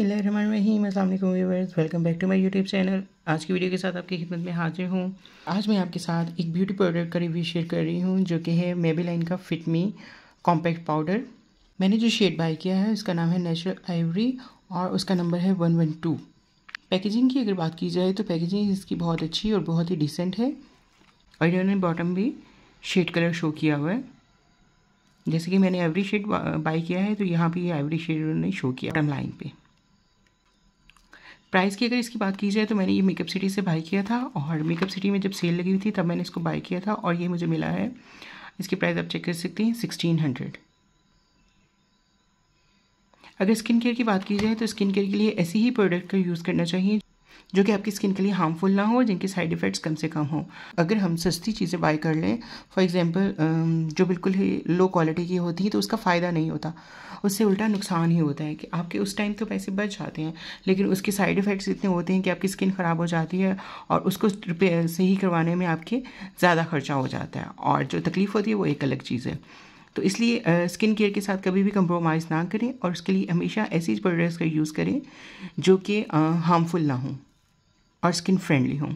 बसमीम viewers welcome back to my YouTube channel आज की वीडियो के साथ आपकी खिदमत में हाजिर हूँ आज मैं आपके साथ एक ब्यूटी प्रोडक्ट का रिव्यू शेयर कर रही हूँ जो कि है मेबीलाइन का फिटमी कॉम्पैक्ट पाउडर मैंने जो शेड बाय किया है उसका नाम है नेचुरल आइवरी और उसका नंबर है वन वन टू पैकेजिंग की अगर बात की जाए तो पैकेजिंग इसकी बहुत अच्छी और बहुत ही डिसेंट है और इन्होंने बॉटम भी शेड कलर शो किया हुआ है जैसे कि मैंने एवरी शेड बाई किया है तो यहाँ पे ये एवरी शेड उन्होंने शो किया बॉटम लाइन पे प्राइस की अगर इसकी बात की जाए तो मैंने ये मेकअप सिटी से बाई किया था और मेकअप सिटी में जब सेल लगी हुई थी तब मैंने इसको बाई किया था और ये मुझे मिला है इसकी प्राइस आप चेक कर सकते हैं सिक्सटीन हंड्रेड अगर स्किन केयर की बात की जाए तो स्किन केयर के लिए ऐसी ही प्रोडक्ट का यूज़ करना चाहिए जो कि आपकी स्किन के लिए हार्मफुल ना हो जिनके साइड इफ़ेक्ट्स कम से कम हो अगर हम सस्ती चीज़ें बाय कर लें फॉर एग्ज़ाम्पल जो बिल्कुल ही लो क्वालिटी की होती है तो उसका फ़ायदा नहीं होता उससे उल्टा नुकसान ही होता है कि आपके उस टाइम तो पैसे बच जाते हैं लेकिन उसके साइड इफ़ेक्ट्स इतने होते हैं कि आपकी स्किन ख़राब हो जाती है और उसको रिपेयर सही करवाने में आपके ज़्यादा खर्चा हो जाता है और जो तकलीफ़ होती है वो एक अलग चीज़ है तो इसलिए स्किन केयर के साथ कभी भी कंप्रोमाइज़ ना करें और उसके लिए हमेशा ऐसी प्रोडक्ट्स का यूज़ करें जो कि हार्मफुल ना हों और स्किन फ्रेंडली हों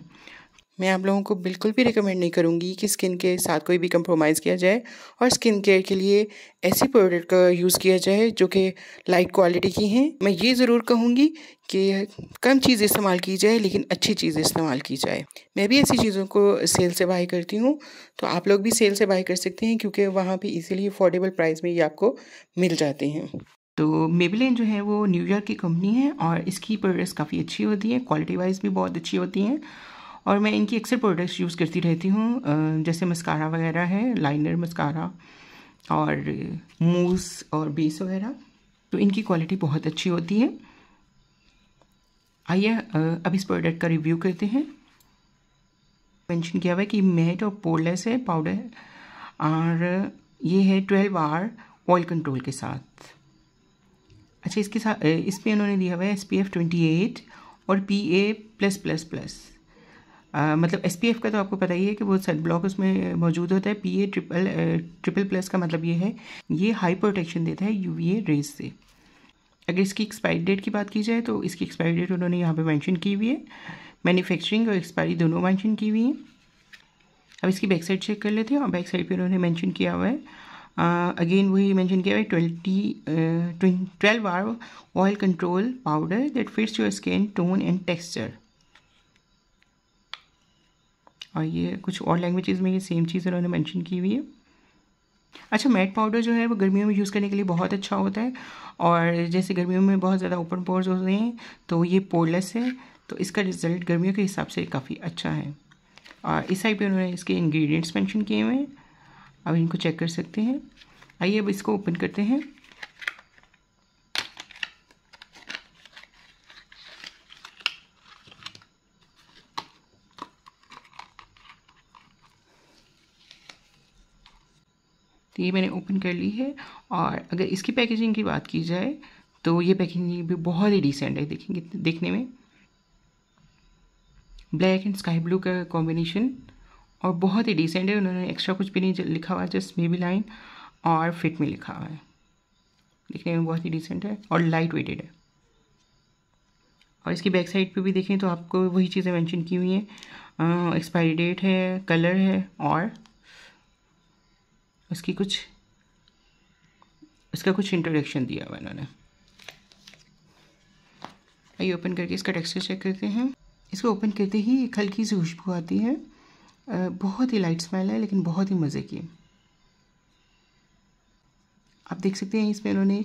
मैं आप लोगों को बिल्कुल भी रिकमेंड नहीं करूँगी कि स्किन के साथ कोई भी कंप्रोमाइज़ किया जाए और स्किन केयर के लिए ऐसी प्रोडक्ट का यूज़ किया जाए जो कि लाइट क्वालिटी की हैं मैं ये ज़रूर कहूँगी कि कम चीज़ इस्तेमाल की जाए लेकिन अच्छी चीज़ इस्तेमाल की जाए मैं भी ऐसी चीज़ों को सेल से बाई करती हूँ तो आप लोग भी सेल से बाई कर सकते हैं क्योंकि वहाँ पर ईजिली अफोर्डेबल प्राइस में ये आपको मिल जाते हैं तो मेबिलिन जो है वो न्यूयॉर्क की कंपनी है और इसकी प्रोडक्ट्स काफ़ी अच्छी होती हैं क्वालिटी वाइज भी बहुत अच्छी होती हैं और मैं इनकी अक्सर प्रोडक्ट्स यूज़ करती रहती हूँ जैसे मस्कारा वगैरह है लाइनर मस्कारा और मूस और बेस वगैरह तो इनकी क्वालिटी बहुत अच्छी होती है आइए अब इस प्रोडक्ट का रिव्यू करते हैं मेंशन किया हुआ है कि मेट और पोलेस है पाउडर और ये है ट्वेल्व आर ऑयल कंट्रोल के साथ अच्छा इसके साथ इस पर उन्होंने दिया हुआ है S P F twenty eight और P A plus plus plus आ, मतलब एस का तो आपको पता ही है कि वो सन ब्लॉक उसमें मौजूद होता है P A triple triple plus का मतलब ये है ये हाई प्रोटेक्शन देता है यू रेज से अगर इसकी एक्सपायरी डेट की बात की जाए तो इसकी एक्सपायरी डेट उन्होंने यहाँ पे मेंशन की हुई है मैन्युफैक्चरिंग और एक्सपायरी दोनों मेंशन की हुई है अब इसकी बैक साइड चेक कर लेते हैं और बैक साइड पे उन्होंने मेंशन किया हुआ है अगेन वही मेंशन किया हुआ है twenty twelve R oil control powder that fits your skin tone and texture और ये कुछ और लैंग्वेजेस में ये सेम चीज़ इन्होंने मेंशन की हुई है अच्छा मैट पाउडर जो है वो गर्मियों में यूज़ करने के लिए बहुत अच्छा होता है और जैसे गर्मियों में बहुत ज़्यादा ओपन पोर्स होते हैं तो ये पोरलेस है तो इसका रिज़ल्ट गर्मियों के हिसाब से काफ़ी अच्छा है और इस साइड पर उन्होंने इसके इन्ग्रीडियंट्स मैंशन किए हुए हैं अब इनको चेक कर सकते हैं आइए अब इसको ओपन करते हैं तो ये मैंने ओपन कर ली है और अगर इसकी पैकेजिंग की बात की जाए तो ये पैकेजिंग भी बहुत ही डिसेंट है देखेंगे देखने में ब्लैक एंड स्काई ब्लू का कॉम्बिनेशन और बहुत ही डिसेंट है उन्होंने एक्स्ट्रा कुछ भी नहीं लिखा हुआ जस्ट मे बी लाइन और फिट में लिखा हुआ है दिखने में बहुत ही डिसेंट है और लाइट वेटेड है और इसकी बैक साइड पे भी देखें तो आपको वही चीज़ें मेंशन की हुई हैं एक्सपायरी डेट है कलर है और उसकी कुछ उसका कुछ इंट्रोडक्शन दिया हुआ इन्होंने आइए ओपन करके इसका टेक्सचर चेक करते हैं इसको ओपन करते ही एक हल्की सी खुशबू आती है बहुत ही लाइट स्मेल है लेकिन बहुत ही मज़े की आप देख सकते हैं इसमें उन्होंने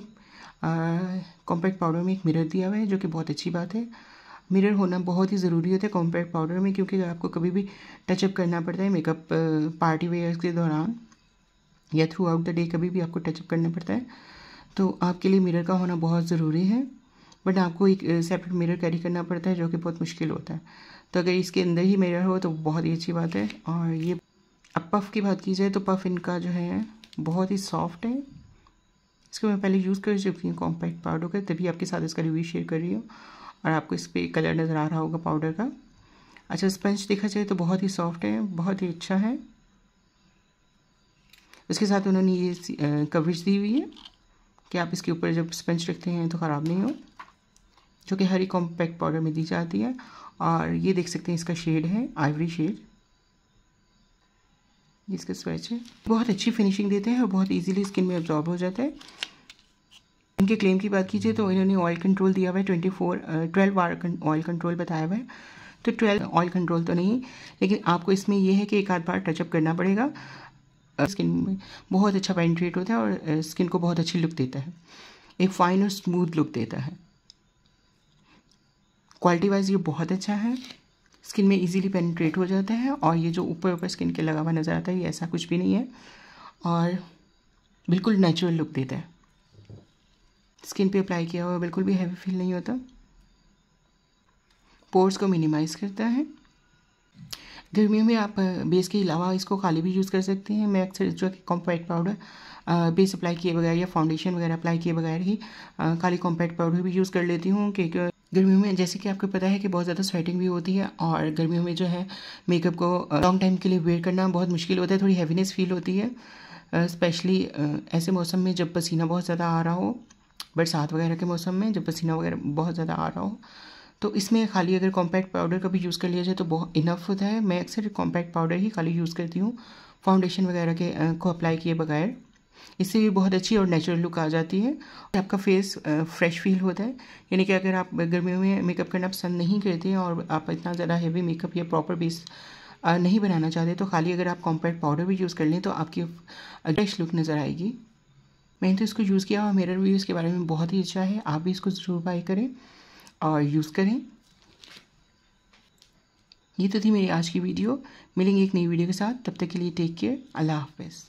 कॉम्पैक्ट पाउडर में एक मिरर दिया हुआ है जो कि बहुत अच्छी बात है मिरर होना बहुत ही ज़रूरी होता है कॉम्पैक्ट पाउडर में क्योंकि आपको कभी भी टचअप करना पड़ता है मेकअप पार्टी वेयर्स के दौरान या थ्रू आउट द डे कभी भी आपको टचअप करना पड़ता है तो आपके लिए मिरर का होना बहुत ज़रूरी है बट आपको एक सेपरेट मिरर कैरी करना पड़ता है जो कि बहुत मुश्किल होता है तो अगर इसके अंदर ही मिरर हो तो बहुत ही अच्छी बात है और ये अब पफ़ की बात की जाए तो पफ़ इनका जो है बहुत ही सॉफ्ट है इसको मैं पहले यूज़ कर चुकी हूँ कॉम्पैक्ट पाउडर का तभी आपके साथ इसका रिव्यू शेयर कर रही हूँ और आपको इस पर कलर नज़र आ रहा होगा पाउडर का अच्छा स्पंज देखा जाए तो बहुत ही सॉफ्ट है बहुत ही अच्छा है उसके साथ उन्होंने ये कवरेज दी हुई है कि आप इसके ऊपर जब स्पंज रखते हैं तो ख़राब नहीं हो जो कि हरी कॉम्पैक्ट पाउडर में दी जाती है और ये देख सकते हैं इसका शेड है आइवरी शेड इसका स्वेच है बहुत अच्छी फिनिशिंग देते हैं और बहुत इजीली स्किन में अब्जॉर्ब हो जाता है इनके क्लेम की बात कीजिए तो इन्होंने ऑयल कंट्रोल दिया हुआ है twenty four twelve R oil control बताया हुआ है तो ट्वेल्व ऑयल कंट्रोल तो नहीं लेकिन आपको इसमें यह है कि एक आध बार टचअप करना पड़ेगा स्किन में बहुत अच्छा पेंट्रेट होता है और स्किन को बहुत अच्छी लुक देता है एक फाइन और स्मूथ लुक देता है क्वालिटी वाइज ये बहुत अच्छा है स्किन में इजीली पेनिट्रेट हो जाता है और ये जो ऊपर ऊपर स्किन के लगा हुआ नज़र आता है ये ऐसा कुछ भी नहीं है और बिल्कुल नेचुरल लुक देता है स्किन पे अप्लाई किया हुआ बिल्कुल भी हैवी फील नहीं होता पोर्स को मिनिमाइज़ करता है गर्मियों में आप बेस के अलावा इसको खाली भी यूज़ कर सकते हैं मैं अक्सर जो कि कॉम्पैक्ट पाउडर बेस अप्लाई किए बगैर या फाउंडेशन वगैरह अप्लाई किए बगैर ही खाली कॉम्पैक्ट पाउडर भी यूज़ कर लेती हूँ क्योंकि गर्मियों में जैसे कि आपको पता है कि बहुत ज़्यादा स्वेटिंग भी होती है और गर्मियों में जो है मेकअप को लॉन्ग टाइम के लिए वेयर करना बहुत मुश्किल होता है थोड़ी हैवीनेस फील होती है स्पेशली ऐसे मौसम में जब पसीना बहुत ज़्यादा आ रहा हो बरसात वगैरह के मौसम में जब पसीना वगैरह बहुत ज़्यादा आ रहा हो तो इसमें खाली अगर कॉम्पैक्ट पाउडर का भी यूज़ कर लिया जाए तो बहुत इनफ होता है मैं अक्सर कॉम्पैक्ट पाउडर ही खाली यूज़ करती हूँ फाउंडेशन वगैरह के को अप्लाई किए बगैर इससे भी बहुत अच्छी और नेचुरल लुक आ जाती है आपका फेस फ्रेश फील होता है यानी कि अगर आप गर्मियों में मेकअप करना पसंद नहीं करते हैं और आप इतना ज़्यादा हैवी मेकअप या प्रॉपर बेस नहीं बनाना चाहते तो खाली अगर आप कॉम्पैक्ट पाउडर भी यूज़ कर लें तो आपकी फ्रेश लुक नज़र आएगी मैंने तो इसको यूज़ किया और मेरा रिव्यू इसके बारे में बहुत ही अच्छा है आप भी इसको ज़रूर बाई करें और यूज़ करें ये तो थी मेरी आज की वीडियो मिलेंगे एक नई वीडियो के साथ तब तक के लिए टेक केयर अल्लाह हाफिज़